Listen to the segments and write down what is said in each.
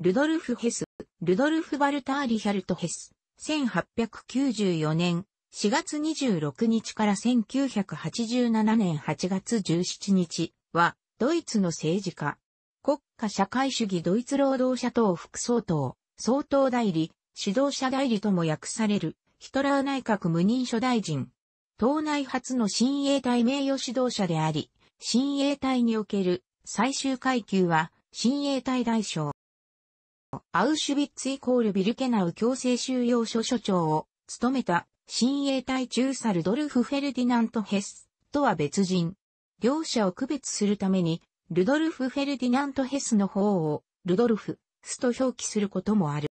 ルドルフ・ヘス、ルドルフ・バルター・リヒャルト・ヘス、1894年4月26日から1987年8月17日は、ドイツの政治家、国家社会主義ドイツ労働者党副総統、総統代理、指導者代理とも訳される、ヒトラー内閣無任所大臣、党内初の新衛隊名誉指導者であり、新衛隊における最終階級は、新衛隊大将。アウシュビッツイコールビルケナウ強制収容所所長を務めた新衛隊中サルドルフ・フェルディナント・ヘスとは別人。両者を区別するために、ルドルフ・フェルディナント・ヘスの方を、ルドルフ、スと表記することもある。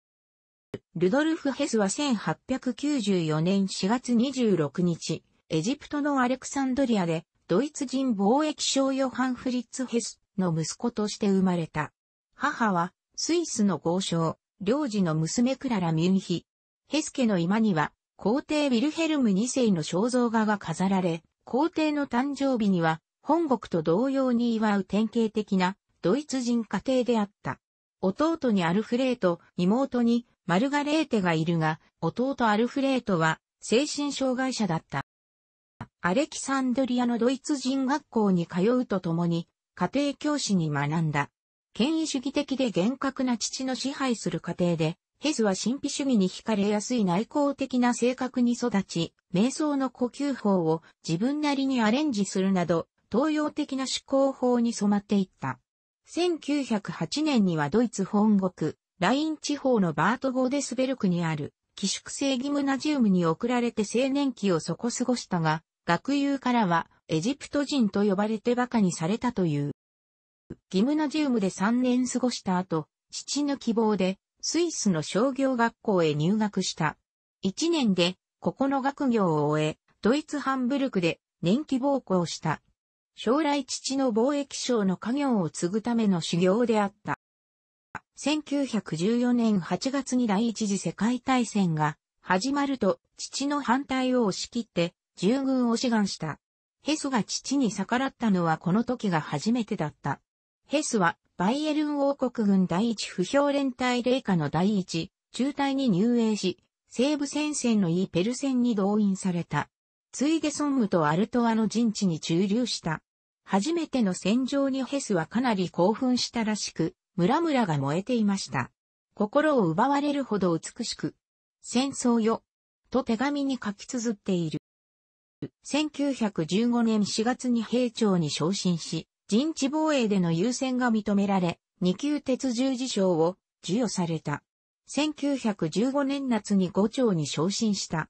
ルドルフ・ヘスは1894年4月26日、エジプトのアレクサンドリアで、ドイツ人貿易商ヨハン・フリッツ・ヘスの息子として生まれた。母はスイスの豪商、領事の娘クララ・ミュンヒ。ヘスケの居間には、皇帝ウィルヘルム2世の肖像画が飾られ、皇帝の誕生日には、本国と同様に祝う典型的なドイツ人家庭であった。弟にアルフレート、妹にマルガレーテがいるが、弟アルフレートは精神障害者だった。アレキサンドリアのドイツ人学校に通うとともに、家庭教師に学んだ。権威主義的で厳格な父の支配する過程で、ヘズは神秘主義に惹かれやすい内向的な性格に育ち、瞑想の呼吸法を自分なりにアレンジするなど、東洋的な思考法に染まっていった。1908年にはドイツ本国、ライン地方のバートゴーデスベルクにある、寄宿制ギムナジウムに送られて青年期をそこ過ごしたが、学友からはエジプト人と呼ばれて馬鹿にされたという。ギムナジウムで3年過ごした後、父の希望で、スイスの商業学校へ入学した。1年で、ここの学業を終え、ドイツハンブルクで年季奉公した。将来父の貿易商の家業を継ぐための修行であった。1914年8月に第一次世界大戦が始まると父の反対を押し切って従軍を志願した。ヘスが父に逆らったのはこの時が初めてだった。ヘスは、バイエルン王国軍第一不評連隊霊下の第一、中隊に入営し、西部戦線のイーペル戦に動員された。ついでソンムとアルトワの陣地に駐留した。初めての戦場にヘスはかなり興奮したらしく、村々が燃えていました。心を奪われるほど美しく、戦争よ、と手紙に書き綴っている。1915年4月に兵長に昇進し、陣地防衛での優先が認められ、二級鉄十字章を授与された。1915年夏に五町に昇進した。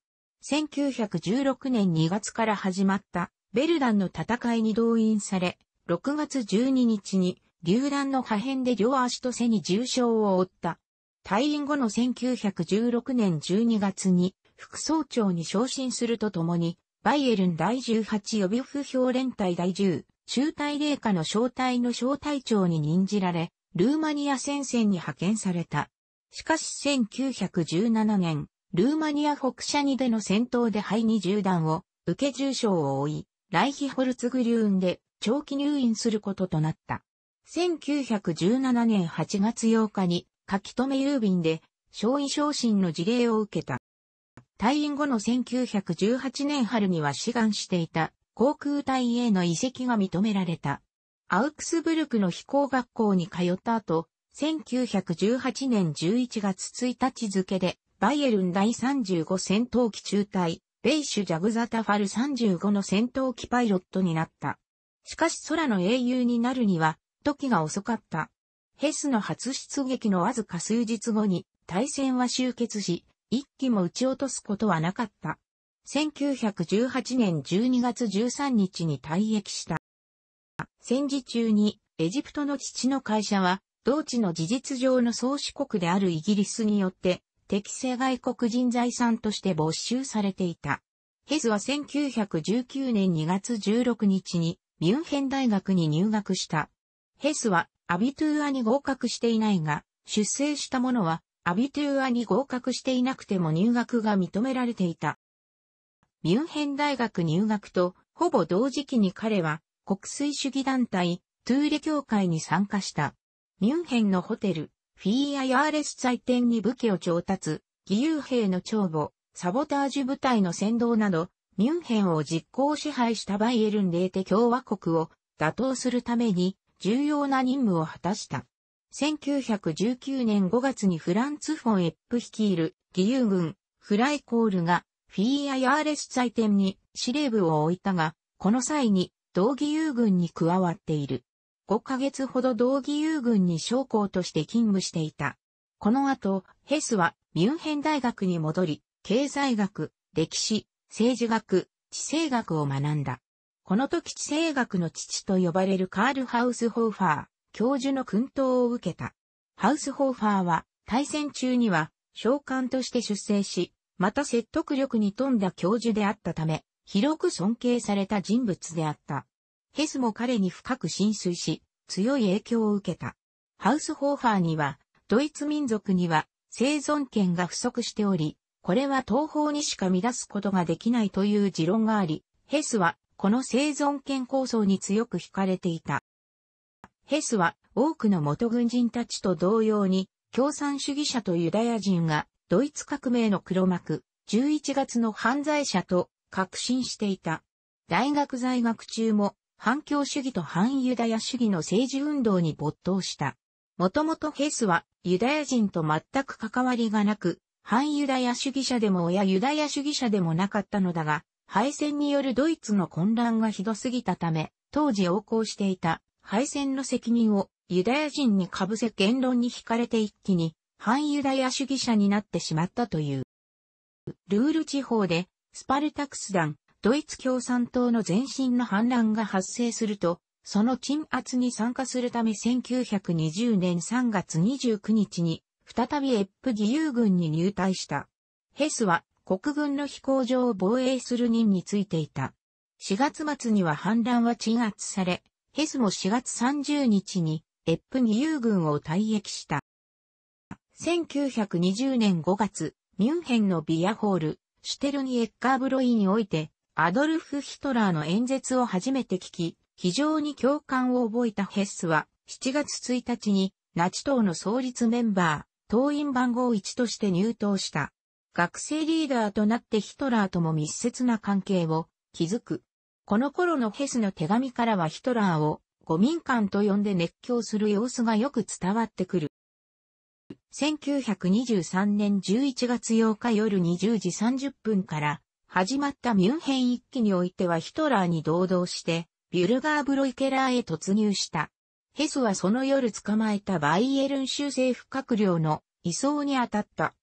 1916年2月から始まったベルダンの戦いに動員され、6月12日に榴弾の破片で両足と背に重傷を負った。退院後の1916年12月に副総長に昇進するとともに、バイエルン第18予備不評連隊第10中隊霊下の小隊の小隊長に任じられ、ルーマニア戦線に派遣された。しかし1917年、ルーマニア北シャニでの戦闘で肺に銃弾を受け重傷を負い、ライヒホルツグリューンで長期入院することとなった。1917年8月8日に書き留め郵便で小尉昇進の事例を受けた。退院後の1918年春には志願していた航空隊への移籍が認められた。アウクスブルクの飛行学校に通った後、1918年11月1日付で、バイエルン第35戦闘機中隊、ベイシュ・ジャグザタファル35の戦闘機パイロットになった。しかし空の英雄になるには、時が遅かった。ヘスの初出撃のわずか数日後に、対戦は終結し、一機も撃ち落とすことはなかった。1918年12月13日に退役した。戦時中にエジプトの父の会社は、同地の事実上の創始国であるイギリスによって、適正外国人財産として没収されていた。ヘズは1919年2月16日にミュンヘン大学に入学した。ヘスはアビトゥーアに合格していないが、出生した者はアビトゥーアに合格していなくても入学が認められていた。ミュンヘン大学入学と、ほぼ同時期に彼は、国粋主義団体、トゥーレ協会に参加した。ミュンヘンのホテル、フィーア・アーレス祭典に武器を調達、義勇兵の帳簿、サボタージュ部隊の先導など、ミュンヘンを実行支配したバイエルン・レーテ共和国を打倒するために重要な任務を果たした。1919年5月にフランツ・フォン・エップ率いる義勇軍、フライコールがフィーアヤーレス祭典に司令部を置いたが、この際に同義友軍に加わっている。5ヶ月ほど同義友軍に将校として勤務していた。この後、ヘスはミュンヘン大学に戻り、経済学、歴史、政治学、地政学を学んだ。この時地政学の父と呼ばれるカール・ハウスホーファー、教授の訓導を受けた。ハウスホーファーは、大戦中には、召喚として出征し、また説得力に富んだ教授であったため、広く尊敬された人物であった。ヘスも彼に深く浸水し、強い影響を受けた。ハウスホーファーには、ドイツ民族には生存権が不足しており、これは東方にしか乱すことができないという持論があり、ヘスはこの生存権構想に強く惹かれていた。ヘスは多くの元軍人たちと同様に、共産主義者とユダヤ人がドイツ革命の黒幕、11月の犯罪者と確信していた。大学在学中も反共主義と反ユダヤ主義の政治運動に没頭した。もともとヘスはユダヤ人と全く関わりがなく、反ユダヤ主義者でも親ユダヤ主義者でもなかったのだが、敗戦によるドイツの混乱がひどすぎたため、当時横行していた敗戦の責任をユダヤ人に被せ言論に惹かれて一気に反ユダヤ主義者になってしまったという。ルール地方で、スパルタクス団、ドイツ共産党の前身の反乱が発生すると、その鎮圧に参加するため1920年3月29日に、再びエップ義勇軍に入隊した。ヘスは国軍の飛行場を防衛する任についていた。4月末には反乱は鎮圧され、ヘスも4月30日にエップ義勇軍を退役した。1920年5月、ミュンヘンのビアホール、シュテルニエッカーブロイにおいて、アドルフ・ヒトラーの演説を初めて聞き、非常に共感を覚えたヘッスは、7月1日に、ナチ党の創立メンバー、党員番号1として入党した。学生リーダーとなってヒトラーとも密接な関係を築く。この頃のヘスの手紙からはヒトラーを、五民間と呼んで熱狂する様子がよく伝わってくる。1923年11月8日夜20時30分から始まったミュンヘン一揆においてはヒトラーに同道して、ビュルガーブロイケラーへ突入した。ヘスはその夜捕まえたバイエルン州政府閣僚の移送に当たった。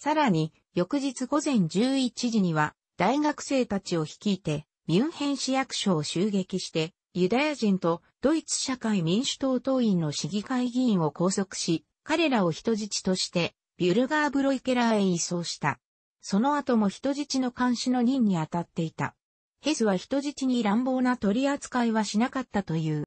さらに、翌日午前11時には、大学生たちを率いて、ミュンヘン市役所を襲撃して、ユダヤ人とドイツ社会民主党党員の市議会議員を拘束し、彼らを人質として、ビュルガーブロイケラーへ移送した。その後も人質の監視の任に当たっていた。ヘスは人質に乱暴な取り扱いはしなかったという。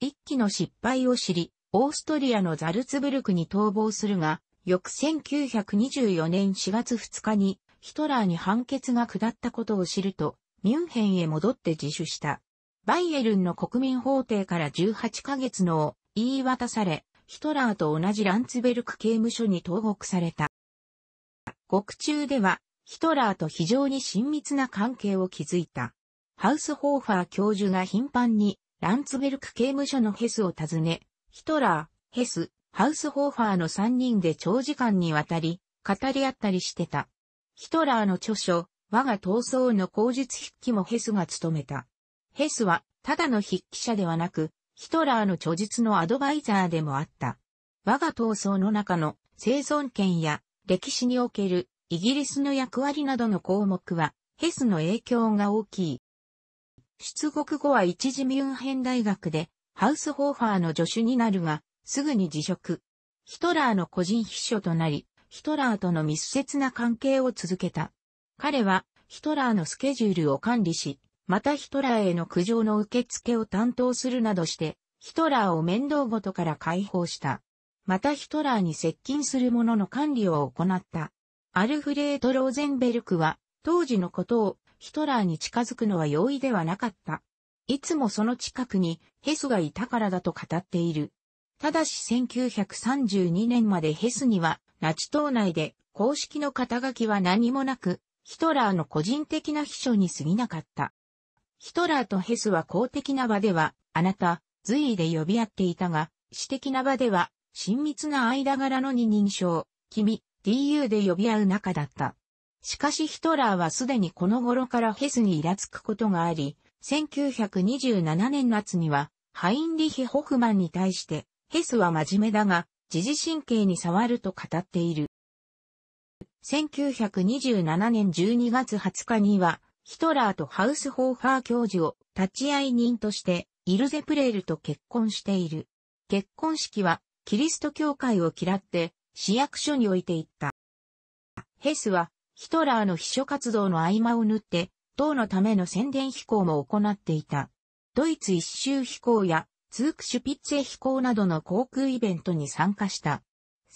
一期の失敗を知り、オーストリアのザルツブルクに逃亡するが、翌1924年4月2日にヒトラーに判決が下ったことを知ると、ミュンヘンへ戻って自首した。バイエルンの国民法廷から18ヶ月のを言い渡され、ヒトラーと同じランツベルク刑務所に投獄された。獄中では、ヒトラーと非常に親密な関係を築いた。ハウスホーファー教授が頻繁に、ランツベルク刑務所のヘスを訪ね、ヒトラー、ヘス、ハウスホーファーの3人で長時間にわたり、語り合ったりしてた。ヒトラーの著書、我が闘争の口述筆記もヘスが務めた。ヘスは、ただの筆記者ではなく、ヒトラーの著述のアドバイザーでもあった。我が闘争の中の生存権や歴史におけるイギリスの役割などの項目はヘスの影響が大きい。出国後は一時ミュンヘン大学でハウスホーファーの助手になるが、すぐに辞職。ヒトラーの個人秘書となり、ヒトラーとの密接な関係を続けた。彼はヒトラーのスケジュールを管理し、またヒトラーへの苦情の受付を担当するなどして、ヒトラーを面倒ごとから解放した。またヒトラーに接近する者の管理を行った。アルフレート・ローゼンベルクは、当時のことをヒトラーに近づくのは容易ではなかった。いつもその近くにヘスがいたからだと語っている。ただし1932年までヘスには、ナチ党内で公式の肩書きは何もなく、ヒトラーの個人的な秘書に過ぎなかった。ヒトラーとヘスは公的な場では、あなた、随意で呼び合っていたが、私的な場では、親密な間柄の二人称、君、du で呼び合う仲だった。しかしヒトラーはすでにこの頃からヘスにイラつくことがあり、1927年夏には、ハインリヒ・ホフマンに対して、ヘスは真面目だが、自事神経に触ると語っている。1927年12月20日には、ヒトラーとハウスホーファー教授を立ち会い人として、イルゼプレールと結婚している。結婚式は、キリスト教会を嫌って、市役所に置いていった。ヘスは、ヒトラーの秘書活動の合間を縫って、党のための宣伝飛行も行っていた。ドイツ一周飛行や、ツークシュピッツェ飛行などの航空イベントに参加した。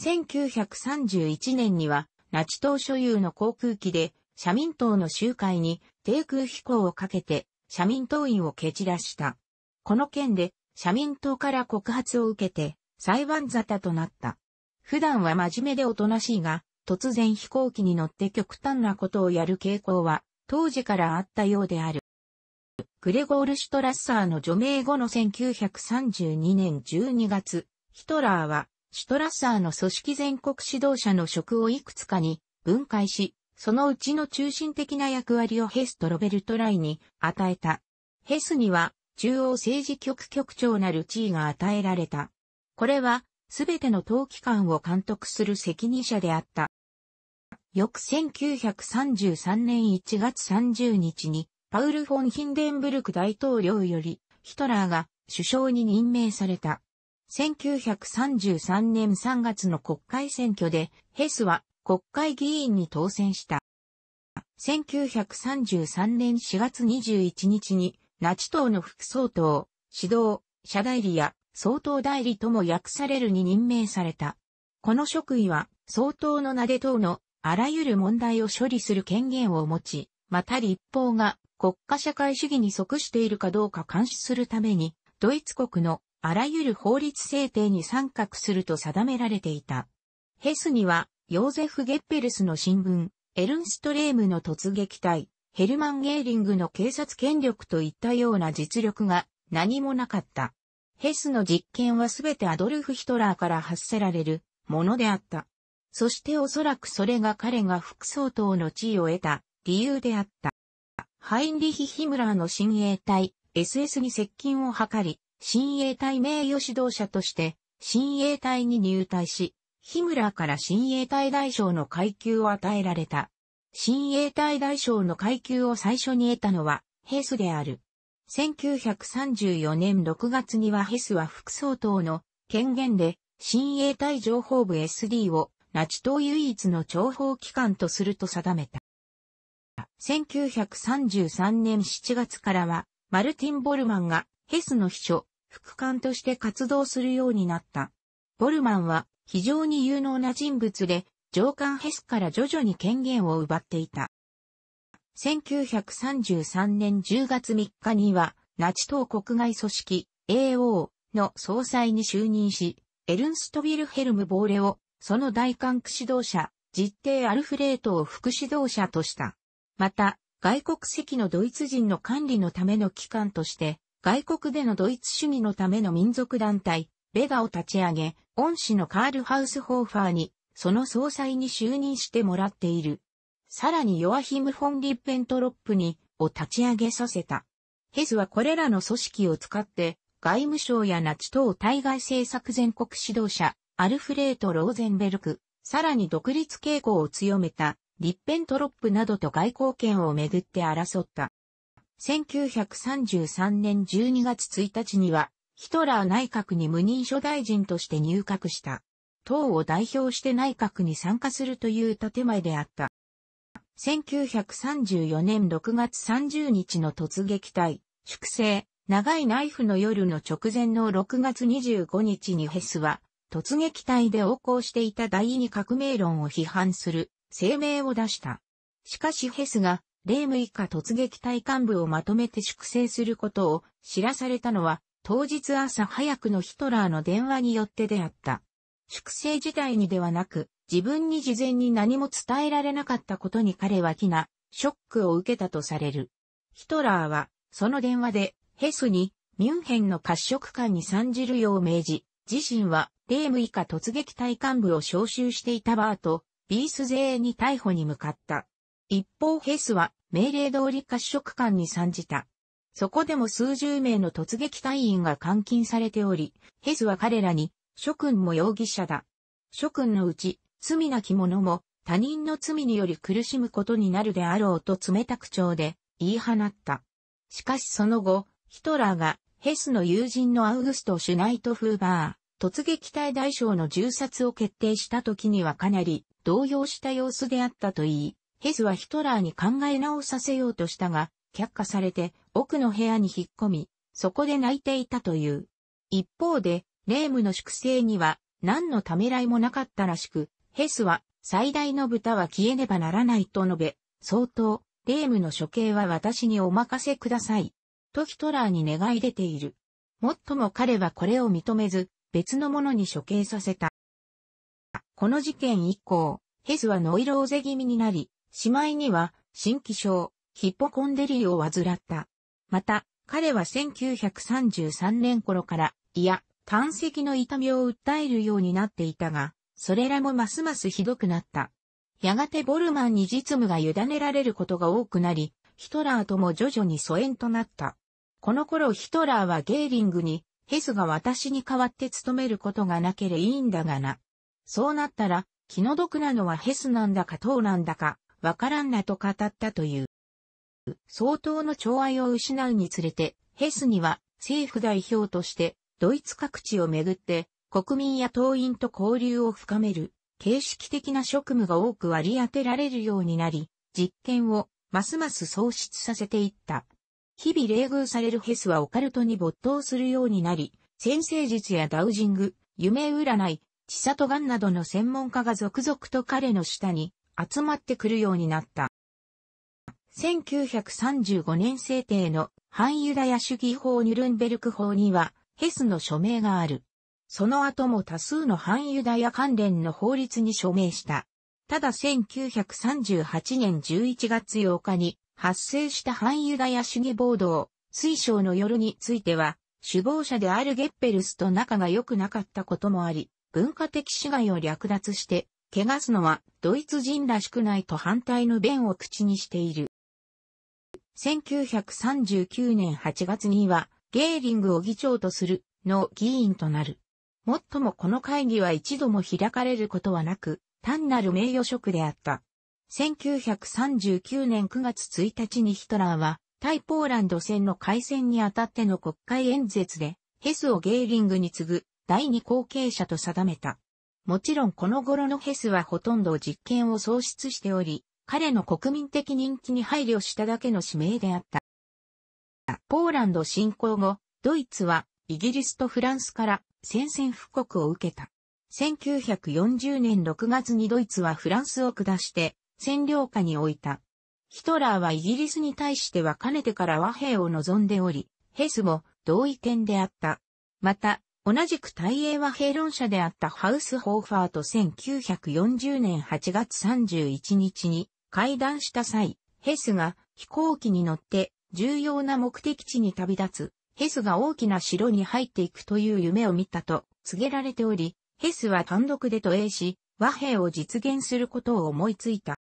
1931年には、ナチ党所有の航空機で、社民党の集会に低空飛行をかけて社民党員を蹴散らした。この件で社民党から告発を受けて裁判沙汰となった。普段は真面目でおとなしいが、突然飛行機に乗って極端なことをやる傾向は当時からあったようである。グレゴール・シュトラッサーの除名後の1932年12月、ヒトラーはシュトラッサーの組織全国指導者の職をいくつかに分解し、そのうちの中心的な役割をヘスとロベルト・ライに与えた。ヘスには中央政治局局長なる地位が与えられた。これは、すべての党機関を監督する責任者であった。翌1933年1月30日に、パウル・フォン・ヒンデンブルク大統領より、ヒトラーが首相に任命された。1933年3月の国会選挙で、ヘスは国会議員に当選した。1933年4月21日に、ナチ党の副総統、指導、社代理や総統代理とも訳されるに任命された。この職位は、総統の名で党のあらゆる問題を処理する権限を持ち、また立法が国家社会主義に即しているかどうか監視するために、ドイツ国のあらゆる法律制定に参画すると定められていた。ヘスにはヨーゼフ・ゲッペルスの新聞、エルンストレームの突撃隊、ヘルマン・ゲーリングの警察権力といったような実力が何もなかった。ヘスの実験はすべてアドルフ・ヒトラーから発せられるものであった。そしておそらくそれが彼が副総統の地位を得た理由であった。ハインリヒ・ヒムラーの親衛隊 SS に接近を図り、親衛隊名誉指導者として、親衛隊に入隊し、日村から新衛隊大将の階級を与えられた。新衛隊大将の階級を最初に得たのは、ヘスである。1934年6月にはヘスは副総統の権限で、新衛隊情報部 SD を、ナチ党唯一の諜報機関とすると定めた。1933年7月からは、マルティン・ボルマンがヘスの秘書、副官として活動するようになった。ボルマンは非常に有能な人物で、上官ヘスから徐々に権限を奪っていた。1933年10月3日には、ナチ党国外組織 AO の総裁に就任し、エルンスト・ビルヘルム・ボーレを、その大韓区指導者、実定アルフレートを副指導者とした。また、外国籍のドイツ人の管理のための機関として、外国でのドイツ主義のための民族団体、ベガを立ち上げ、恩師のカール・ハウスホーファーに、その総裁に就任してもらっている。さらにヨアヒム・フォン・リッペントロップに、を立ち上げさせた。ヘズはこれらの組織を使って、外務省やナチ党対外政策全国指導者、アルフレート・ローゼンベルク、さらに独立傾向を強めた、リッペントロップなどと外交権をめぐって争った。1933年12月1日には、ヒトラー内閣に無任所大臣として入閣した。党を代表して内閣に参加するという建前であった。1934年6月30日の突撃隊、粛清、長いナイフの夜の直前の6月25日にヘスは、突撃隊で横行していた第二革命論を批判する声明を出した。しかしヘスが、例以下突撃隊幹部をまとめて粛清することを知らされたのは、当日朝早くのヒトラーの電話によって出会った。粛清時代にではなく、自分に事前に何も伝えられなかったことに彼は気な、ショックを受けたとされる。ヒトラーは、その電話で、ヘスに、ミュンヘンの褐色感に参じるよう命じ、自身は、レーム以下突撃隊幹部を招集していたバーと、ビース勢に逮捕に向かった。一方ヘスは、命令通り褐色感に参じた。そこでも数十名の突撃隊員が監禁されており、ヘスは彼らに、諸君も容疑者だ。諸君のうち、罪なき者も、他人の罪により苦しむことになるであろうと冷たく調で、言い放った。しかしその後、ヒトラーが、ヘスの友人のアウグスト・シュナイト・フーバー、突撃隊大将の銃殺を決定した時にはかなり動揺した様子であったと言い、ヘスはヒトラーに考え直させようとしたが、却下されて奥の部屋に引っ込み、そこで泣いていたという。一方で、レームの粛清には何のためらいもなかったらしく、ヘスは最大の豚は消えねばならないと述べ、相当、レームの処刑は私にお任せください。とヒトラーに願い出ている。もっとも彼はこれを認めず、別の者に処刑させた。この事件以降、ヘスはノイローゼ気味になり、しまいには、新気症、ヒッポコンデリーを患った。また、彼は1933年頃から、いや、胆石の痛みを訴えるようになっていたが、それらもますますひどくなった。やがてボルマンに実務が委ねられることが多くなり、ヒトラーとも徐々に疎遠となった。この頃ヒトラーはゲーリングに、ヘスが私に代わって務めることがなければいいんだがな。そうなったら、気の毒なのはヘスなんだかトーなんだか、わからんなと語ったという。相当の寵愛を失うにつれて、ヘスには政府代表としてドイツ各地をめぐって国民や党員と交流を深める形式的な職務が多く割り当てられるようになり、実権をますます喪失させていった。日々冷遇されるヘスはオカルトに没頭するようになり、先生術やダウジング、夢占い、地里眼などの専門家が続々と彼の下に集まってくるようになった。1935年制定の反ユダヤ主義法ニュルンベルク法には、ヘスの署名がある。その後も多数の反ユダヤ関連の法律に署名した。ただ1938年11月8日に発生した反ユダヤ主義暴動、水晶の夜については、首謀者であるゲッペルスと仲が良くなかったこともあり、文化的死害を略奪して、汚すのはドイツ人らしくないと反対の弁を口にしている。1939年8月には、ゲーリングを議長とするの議員となる。もっともこの会議は一度も開かれることはなく、単なる名誉職であった。1939年9月1日にヒトラーは、対ポーランド戦の開戦にあたっての国会演説で、ヘスをゲーリングに次ぐ第二後継者と定めた。もちろんこの頃のヘスはほとんど実験を喪失しており、彼の国民的人気に配慮しただけの指名であった。ポーランド侵攻後、ドイツはイギリスとフランスから宣戦布告を受けた。1940年6月にドイツはフランスを下して占領下に置いた。ヒトラーはイギリスに対してはかねてから和平を望んでおり、ヘスも同意見であった。また、同じく大英和平論者であったハウス・ホーファーと1940年8月31日に会談した際、ヘスが飛行機に乗って重要な目的地に旅立つ、ヘスが大きな城に入っていくという夢を見たと告げられており、ヘスは単独で渡英し、和平を実現することを思いついた。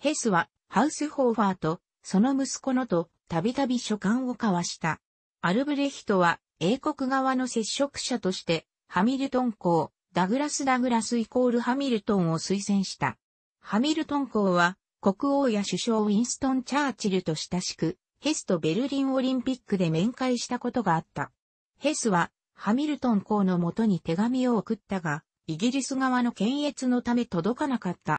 ヘスはハウスホーファーとその息子のとたびたび書簡を交わした。アルブレヒトは英国側の接触者としてハミルトン校、ダグラス・ダグラスイコールハミルトンを推薦した。ハミルトン校は国王や首相ウィンストン・チャーチルと親しく、ヘスとベルリンオリンピックで面会したことがあった。ヘスは、ハミルトン公のもとに手紙を送ったが、イギリス側の検閲のため届かなかった。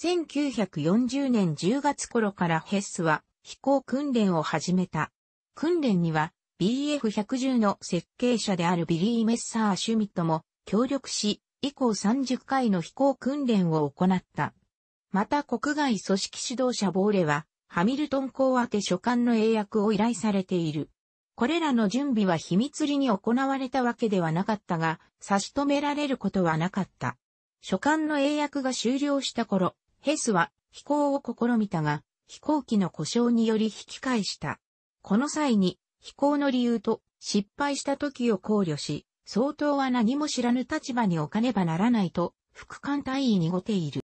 1940年10月頃からヘスは飛行訓練を始めた。訓練には BF110 の設計者であるビリー・メッサー・シュミットも協力し、以降30回の飛行訓練を行った。また国外組織指導者ボーレは、ハミルトン校宛書簡の英訳を依頼されている。これらの準備は秘密裏に行われたわけではなかったが、差し止められることはなかった。書簡の英訳が終了した頃、ヘスは飛行を試みたが、飛行機の故障により引き返した。この際に、飛行の理由と失敗した時を考慮し、相当は何も知らぬ立場に置かねばならないと、副艦隊員にごている。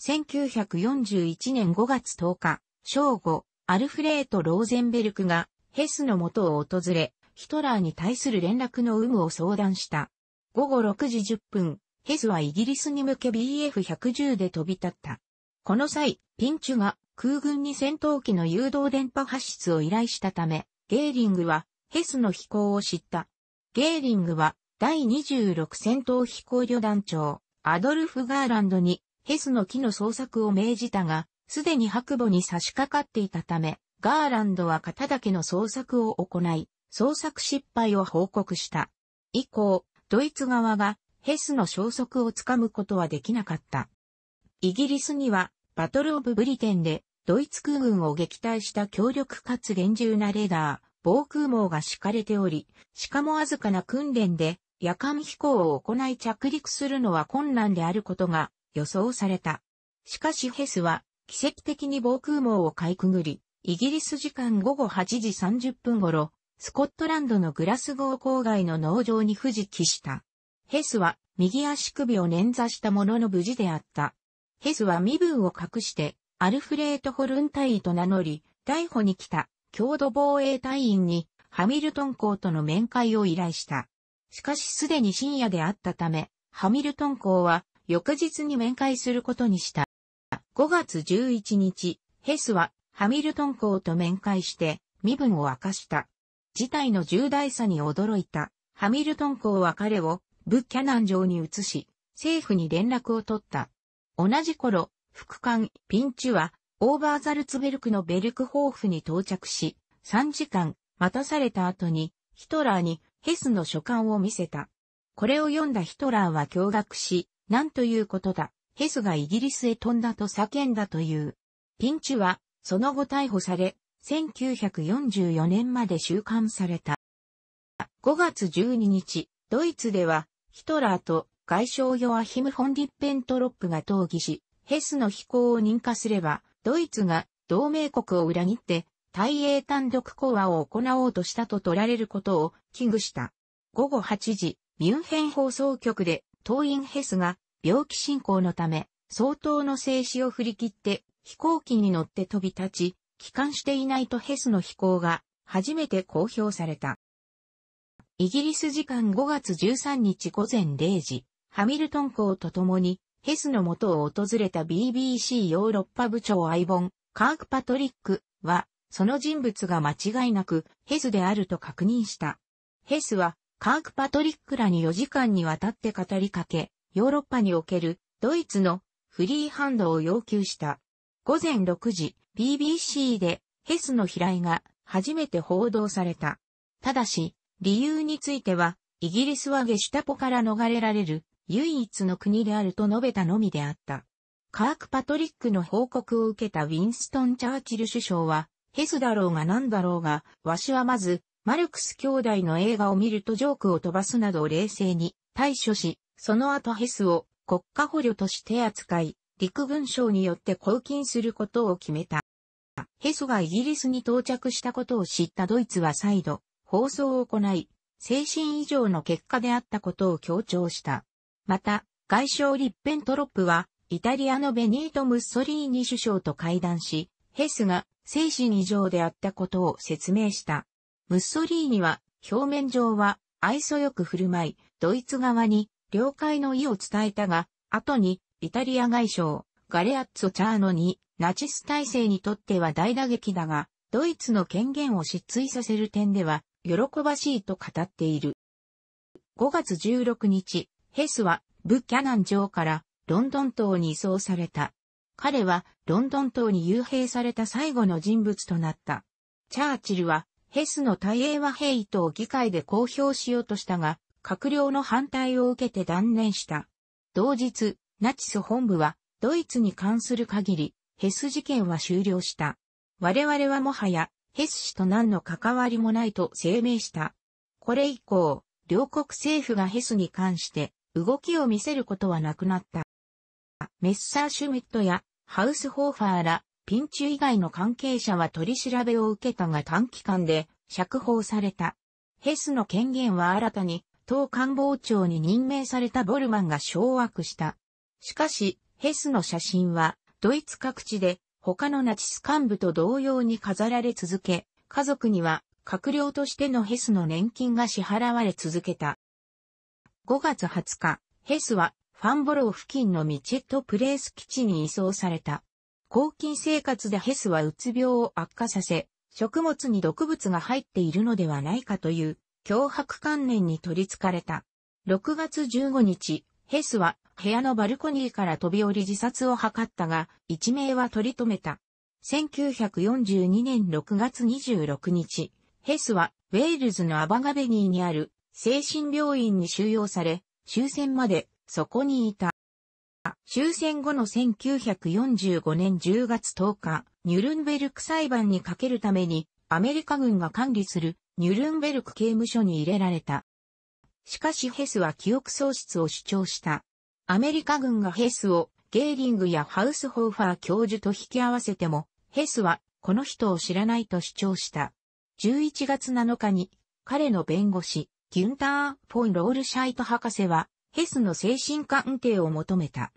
1941年5月10日、正午、アルフレート・ローゼンベルクがヘスの元を訪れ、ヒトラーに対する連絡の有無を相談した。午後6時10分、ヘスはイギリスに向け BF110 で飛び立った。この際、ピンチュが空軍に戦闘機の誘導電波発出を依頼したため、ゲーリングはヘスの飛行を知った。ゲーリングは第26戦闘飛行旅団長、アドルフ・ガーランドにヘスの木の捜索を命じたが、すでに白母に差し掛かっていたため、ガーランドはだけの捜索を行い、捜索失敗を報告した。以降、ドイツ側がヘスの消息をつかむことはできなかった。イギリスにはバトルオブブリテンでドイツ空軍を撃退した強力かつ厳重なレーダー、防空網が敷かれており、しかもわずかな訓練で夜間飛行を行い着陸するのは困難であることが予想された。しかしヘスは、奇跡的に防空網をかいくぐり、イギリス時間午後8時30分頃、スコットランドのグラスゴー郊外の農場に不時帰した。ヘスは右足首を捻挫したものの無事であった。ヘスは身分を隠して、アルフレート・ホルン隊員と名乗り、逮捕に来た、郷土防衛隊員に、ハミルトン校との面会を依頼した。しかしすでに深夜であったため、ハミルトン校は、翌日に面会することにした。5月11日、ヘスはハミルトン校と面会して身分を明かした。事態の重大さに驚いた。ハミルトン校は彼をブッキャナン城に移し、政府に連絡を取った。同じ頃、副官ピンチュはオーバーザルツベルクのベルクホーフに到着し、3時間待たされた後にヒトラーにヘスの書簡を見せた。これを読んだヒトラーは驚愕し、なんということだ。ヘスがイギリスへ飛んだと叫んだという。ピンチは、その後逮捕され、1944年まで収監された。5月12日、ドイツでは、ヒトラーと外相ヨアヒム・フォン・リッペントロップが討議し、ヘスの飛行を認可すれば、ドイツが同盟国を裏切って、大英単独講和を行おうとしたと取られることを危惧した。午後8時、ミュンヘン放送局で党員ヘスが病気進行のため、相当の静止を振り切って飛行機に乗って飛び立ち、帰還していないとヘスの飛行が初めて公表された。イギリス時間5月13日午前0時、ハミルトン校と共にヘスの元を訪れた BBC ヨーロッパ部長アイボン、カーク・パトリックは、その人物が間違いなくヘスであると確認した。ヘスはカーク・パトリックらに4時間にわたって語りかけ、ヨーロッパにおけるドイツのフリーハンドを要求した。午前6時、BBC でヘスの飛来が初めて報道された。ただし、理由については、イギリスはゲシュタポから逃れられる唯一の国であると述べたのみであった。カーク・パトリックの報告を受けたウィンストン・チャーチル首相は、ヘスだろうが何だろうが、わしはまず、マルクス兄弟の映画を見るとジョークを飛ばすなどを冷静に対処し、その後ヘスを国家捕虜として扱い、陸軍省によって抗禁することを決めた。ヘスがイギリスに到着したことを知ったドイツは再度、放送を行い、精神異常の結果であったことを強調した。また、外相リッペントロップは、イタリアのベニート・ムッソリーニ首相と会談し、ヘスが精神異常であったことを説明した。ムッソリーニは表面上は愛想よく振る舞い、ドイツ側に了解の意を伝えたが、後にイタリア外相ガレアッツォ・チャーノにナチス体制にとっては大打撃だが、ドイツの権限を失墜させる点では喜ばしいと語っている。5月16日、ヘスはブキャナン城からロンドン島に移送された。彼はロンドン島に幽閉された最後の人物となった。チャーチルはヘスの大英和平糸を議会で公表しようとしたが、閣僚の反対を受けて断念した。同日、ナチス本部は、ドイツに関する限り、ヘス事件は終了した。我々はもはや、ヘス氏と何の関わりもないと声明した。これ以降、両国政府がヘスに関して動きを見せることはなくなった。メッサーシュミットやハウスホーファーらピンチュ以外の関係者は取り調べを受けたが短期間で釈放された。ヘスの権限は新たに、党官房長に任命されたボルマンが掌握した。しかし、ヘスの写真は、ドイツ各地で、他のナチス幹部と同様に飾られ続け、家族には、閣僚としてのヘスの年金が支払われ続けた。5月20日、ヘスは、ファンボロー付近のミチェットプレイス基地に移送された。抗菌生活でヘスはうつ病を悪化させ、食物に毒物が入っているのではないかという脅迫観念に取りつかれた。6月15日、ヘスは部屋のバルコニーから飛び降り自殺を図ったが、一命は取り留めた。1942年6月26日、ヘスはウェールズのアバガベニーにある精神病院に収容され、終戦までそこにいた。終戦後の1945年10月10日、ニュルンベルク裁判にかけるために、アメリカ軍が管理するニュルンベルク刑務所に入れられた。しかしヘスは記憶喪失を主張した。アメリカ軍がヘスをゲーリングやハウスホーファー教授と引き合わせても、ヘスはこの人を知らないと主張した。11月7日に彼の弁護士、ギュンター・フォン・ロールシャイト博士は、ヘスの精神鑑定を求めた。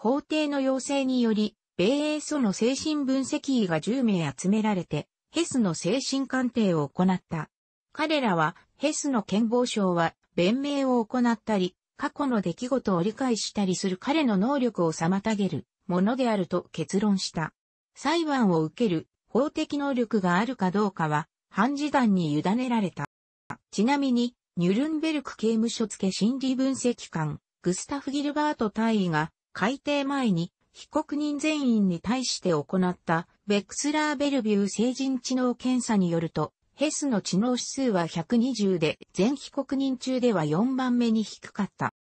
法廷の要請により、米英祖の精神分析医が10名集められて、ヘスの精神鑑定を行った。彼らは、ヘスの健忘症は、弁明を行ったり、過去の出来事を理解したりする彼の能力を妨げるものであると結論した。裁判を受ける法的能力があるかどうかは、判事団に委ねられた。ちなみに、ニュルンベルク刑務所付け心理分析官、グスタフ・ギルバート大尉が、改定前に被告人全員に対して行ったベクスラーベルビュー成人知能検査によると、ヘスの知能指数は120で、全被告人中では4番目に低かった。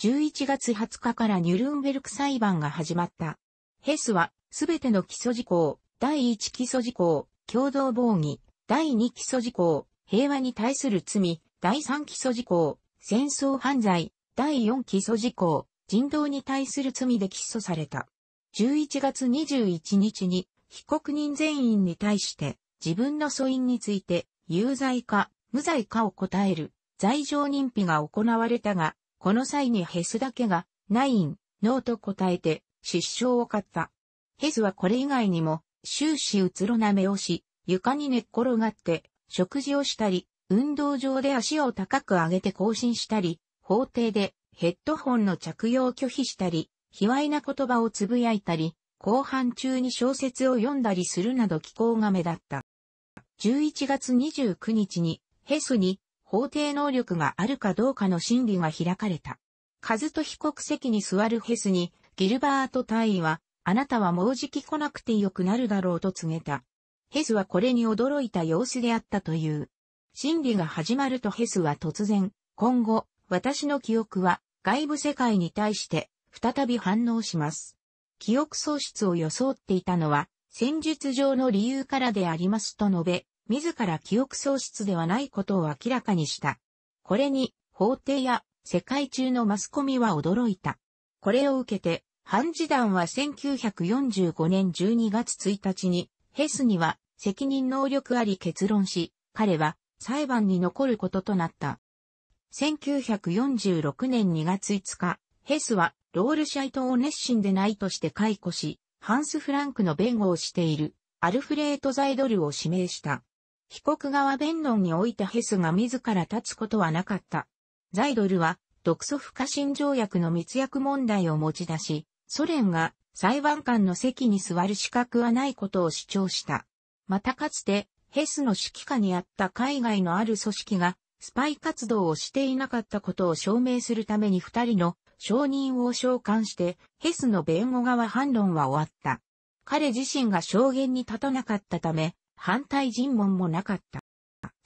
11月20日からニュルンベルク裁判が始まった。ヘスは、すべての基礎事項、第1基礎事項、共同防議、第2基礎事項、平和に対する罪、第3基礎事項、戦争犯罪、第4基礎事項、人道に対する罪で起訴された。11月21日に被告人全員に対して自分の訴因について有罪か無罪かを答える罪状認否が行われたが、この際にヘスだけがナイン、ノーと答えて失笑を買った。ヘスはこれ以外にも終始うつろな目をし、床に寝っ転がって食事をしたり、運動場で足を高く上げて行進したり、法廷でヘッドホンの着用を拒否したり、卑猥な言葉をつぶやいたり、後半中に小説を読んだりするなど気候が目立った。11月29日に、ヘスに法定能力があるかどうかの審理が開かれた。カズト被告席に座るヘスに、ギルバート隊員は、あなたはもうじき来なくてよくなるだろうと告げた。ヘスはこれに驚いた様子であったという。審理が始まるとヘスは突然、今後、私の記憶は外部世界に対して再び反応します。記憶喪失を装っていたのは戦術上の理由からでありますと述べ、自ら記憶喪失ではないことを明らかにした。これに法廷や世界中のマスコミは驚いた。これを受けて、判事団は1945年12月1日に、ヘスには責任能力あり結論し、彼は裁判に残ることとなった。1946年2月5日、ヘスはロールシャイトを熱心でないとして解雇し、ハンス・フランクの弁護をしているアルフレート・ザイドルを指名した。被告側弁論においてヘスが自ら立つことはなかった。ザイドルは独ソ不可侵条約の密約問題を持ち出し、ソ連が裁判官の席に座る資格はないことを主張した。またかつて、ヘスの指揮下にあった海外のある組織がスパイ活動をしていなかったことを証明するために二人の証人を召喚して、ヘスの弁護側反論は終わった。彼自身が証言に立たなかったため、反対尋問もなかった。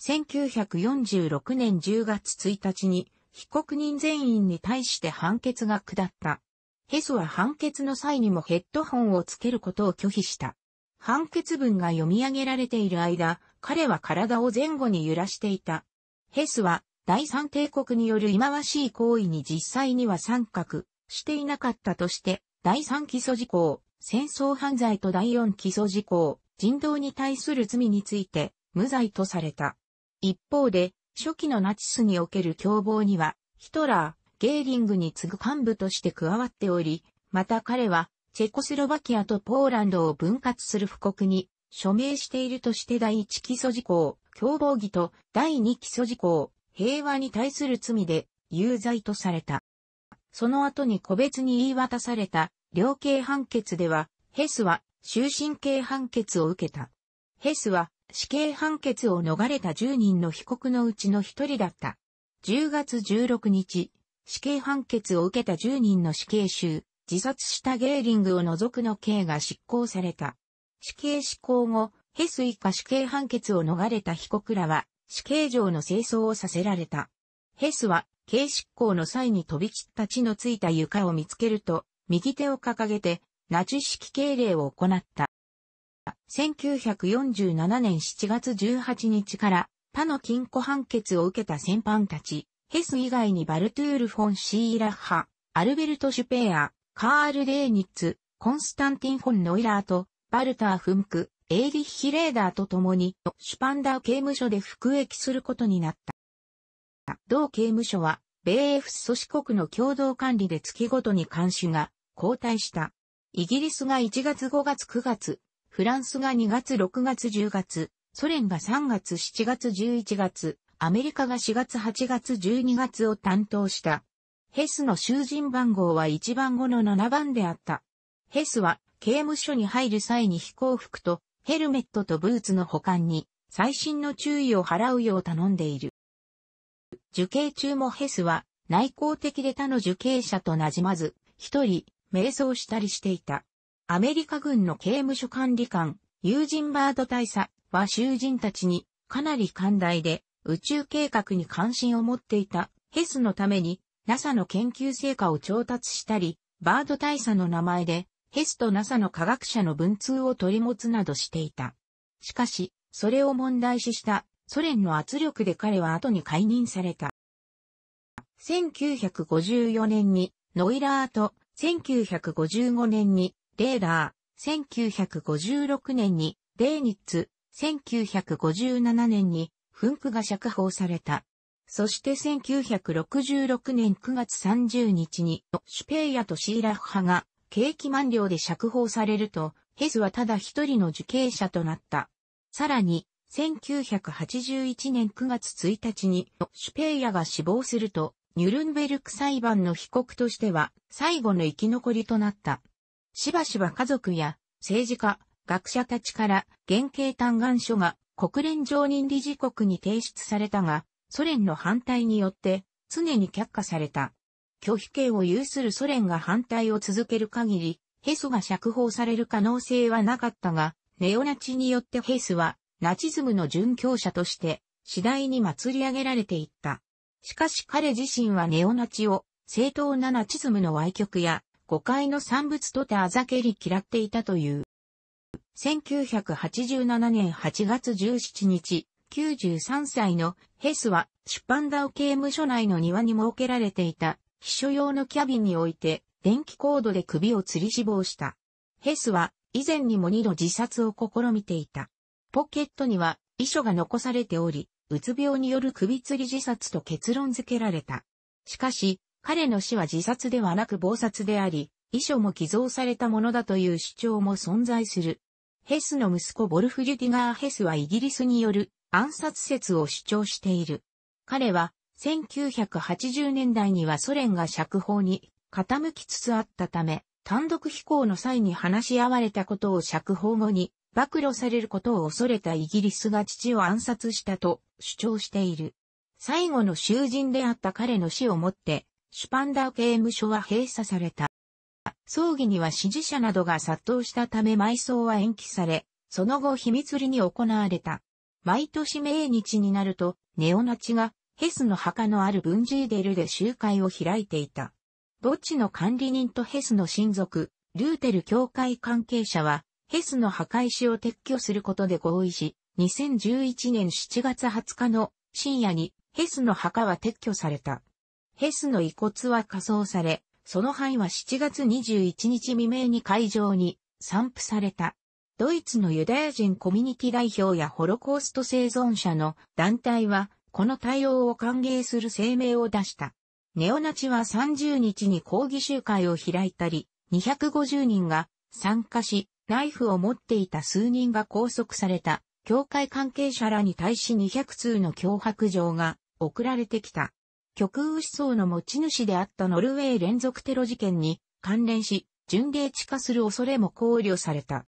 1946年10月1日に、被告人全員に対して判決が下った。ヘスは判決の際にもヘッドホンをつけることを拒否した。判決文が読み上げられている間、彼は体を前後に揺らしていた。ヘスは第三帝国による忌まわしい行為に実際には参画していなかったとして、第三基礎事項、戦争犯罪と第四基礎事項、人道に対する罪について無罪とされた。一方で、初期のナチスにおける共謀には、ヒトラー、ゲーリングに次ぐ幹部として加わっており、また彼は、チェコスロバキアとポーランドを分割する布告に署名しているとして第一基礎事項、共謀義と第二基礎事項、平和に対する罪で有罪とされた。その後に個別に言い渡された量刑判決では、ヘスは終身刑判決を受けた。ヘスは死刑判決を逃れた10人の被告のうちの1人だった。10月16日、死刑判決を受けた10人の死刑囚、自殺したゲーリングを除くの刑が執行された。死刑執行後、ヘス以下死刑判決を逃れた被告らは、死刑場の清掃をさせられた。ヘスは、刑執行の際に飛び散った血のついた床を見つけると、右手を掲げて、ナチ式敬礼を行った。1947年7月18日から他の禁錮判決を受けた戦犯たち、ヘス以外にバルトゥール・フォン・シーラッハ、アルベルト・シュペーア、カール・レーニッツ、コンスタンティン・フォン・ノイラーと、バルター・フンク、エーリッヒ・レーダーと共に、シュパンダー刑務所で服役することになった。同刑務所は、米英仏組織国の共同管理で月ごとに監視が交代した。イギリスが1月5月9月、フランスが2月6月10月、ソ連が3月7月11月、アメリカが4月8月12月を担当した。ヘスの囚人番号は1番後の7番であった。ヘスは刑務所に入る際に飛行服とヘルメットとブーツの保管に、最新の注意を払うよう頼んでいる。受刑中もヘスは、内向的で他の受刑者と馴染まず、一人、瞑想したりしていた。アメリカ軍の刑務所管理官、ユージン・バード大佐は囚人たちに、かなり寛大で、宇宙計画に関心を持っていた、ヘスのために、NASA の研究成果を調達したり、バード大佐の名前で、ヘスと NASA の科学者の文通を取り持つなどしていた。しかし、それを問題視したソ連の圧力で彼は後に解任された。1954年にノイラーと1955年にレーラー、1956年にレーニッツ、1957年にフンクが釈放された。そして1966年9月30日にシュペイヤとシーラッハが刑期満了で釈放されると、ヘスはただ一人の受刑者となった。さらに、1981年9月1日にシュペイヤが死亡すると、ニュルンベルク裁判の被告としては最後の生き残りとなった。しばしば家族や政治家、学者たちから原型嘆願書が国連常任理事国に提出されたが、ソ連の反対によって常に却下された。拒否権を有するソ連が反対を続ける限り、ヘスが釈放される可能性はなかったが、ネオナチによってヘスは、ナチズムの殉教者として、次第に祭り上げられていった。しかし彼自身はネオナチを、正当なナチズムの歪曲や、誤解の産物とてあざけり嫌っていたという。1987年8月17日、93歳のヘスは、出版ダウ刑務所内の庭に設けられていた秘書用のキャビンにおいて、電気コードで首を吊り死亡した。ヘスは、以前にも二度自殺を試みていた。ポケットには、遺書が残されており、うつ病による首吊り自殺と結論付けられた。しかし、彼の死は自殺ではなく暴殺であり、遺書も寄贈されたものだという主張も存在する。ヘスの息子ボルフリュディガー・ヘスはイギリスによる暗殺説を主張している。彼は1980年代にはソ連が釈放に傾きつつあったため、単独飛行の際に話し合われたことを釈放後に暴露されることを恐れたイギリスが父を暗殺したと主張している。最後の囚人であった彼の死をもって、シュパンダー刑務所は閉鎖された。葬儀には支持者などが殺到したため埋葬は延期され、その後秘密裏に行われた。毎年命日になると、ネオナチがヘスの墓のあるブンジーデルで集会を開いていた。墓地の管理人とヘスの親族、ルーテル教会関係者は、ヘスの墓石を撤去することで合意し、2011年7月20日の深夜にヘスの墓は撤去された。ヘスの遺骨は火葬され、その範囲は7月21日未明に会場に散布された。ドイツのユダヤ人コミュニティ代表やホロコースト生存者の団体はこの対応を歓迎する声明を出した。ネオナチは30日に抗議集会を開いたり、250人が参加し、ナイフを持っていた数人が拘束された、教会関係者らに対し200通の脅迫状が送られてきた。極右思想の持ち主であったノルウェー連続テロ事件に関連し、巡礼地化する恐れも考慮された。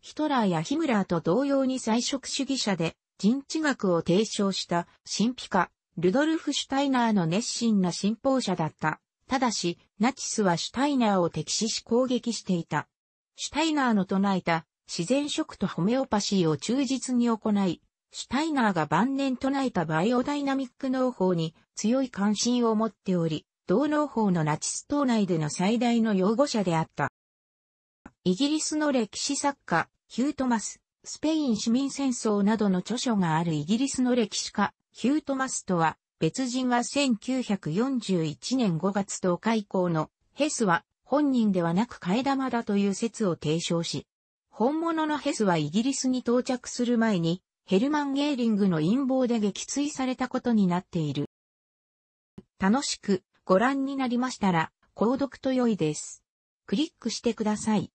ヒトラーやヒムラーと同様に菜色主義者で、人知学を提唱した神秘家、ルドルフ・シュタイナーの熱心な信奉者だった。ただし、ナチスはシュタイナーを敵視し攻撃していた。シュタイナーの唱えた自然食とホメオパシーを忠実に行い、シュタイナーが晩年唱えたバイオダイナミック農法に強い関心を持っており、同農法のナチス党内での最大の擁護者であった。イギリスの歴史作家、ヒュートマス、スペイン市民戦争などの著書があるイギリスの歴史家、ヒュートマストは、別人は1941年5月10日以降のヘスは本人ではなく替え玉だという説を提唱し、本物のヘスはイギリスに到着する前にヘルマン・ゲーリングの陰謀で撃墜されたことになっている。楽しくご覧になりましたら、購読と良いです。クリックしてください。